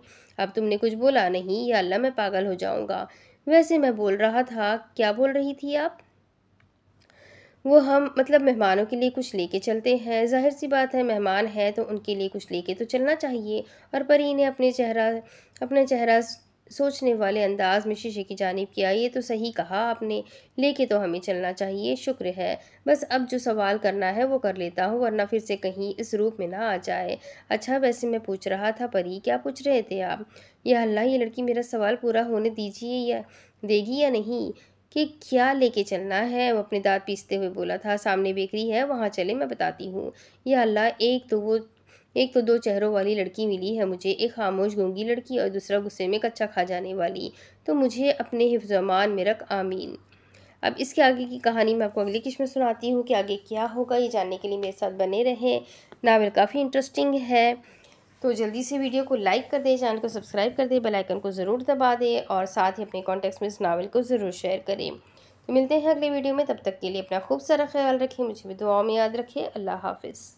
अब तुमने कुछ बोला नहीं या अल्लाह मैं पागल हो जाऊँगा वैसे मैं बोल रहा था क्या बोल रही थी आप वो हम मतलब मेहमानों के लिए कुछ लेके चलते हैं जाहिर सी बात है मेहमान है तो उनके लिए कुछ लेके तो चलना चाहिए और परी ने अपने चेहरा अपना चेहरा सोचने वाले अंदाज में शीशे की जानब किया ये तो सही कहा आपने लेके तो हमें चलना चाहिए शुक्र है बस अब जो सवाल करना है वो कर लेता हूँ वरना फिर से कहीं इस रूप में ना आ जाए अच्छा वैसे मैं पूछ रहा था परी क्या पूछ रहे थे आप यह अल्लाह ये लड़की मेरा सवाल पूरा होने दीजिए या देगी या नहीं कि क्या लेके चलना है वो अपने दाँत पीसते हुए बोला था सामने बेकरी है वहाँ चले मैं बताती हूँ यह अल्लाह एक तो वो एक तो दो चेहरों वाली लड़की मिली है मुझे एक खामोश गूंगी लड़की और दूसरा गुस्से में कच्चा खा जाने वाली तो मुझे अपने हिफ्जमान में रख आमीन अब इसके आगे की कहानी मैं आपको अगली किश में सुनाती हूँ कि आगे क्या होगा ये जानने के लिए मेरे साथ बने रहें नावल काफ़ी इंटरेस्टिंग है तो जल्दी से वीडियो को लाइक कर दें चैनल को सब्सक्राइब कर दें बेलाइकन को ज़रूर दबा दें और साथ ही अपने कॉन्टैक्ट्स में इस नावल को ज़रूर शेयर करें तो मिलते हैं अगले वीडियो में तब तक के लिए अपना खूब सारा ख्याल रखें मुझे भी दुआओं में याद रखें अल्लाह हाफिज़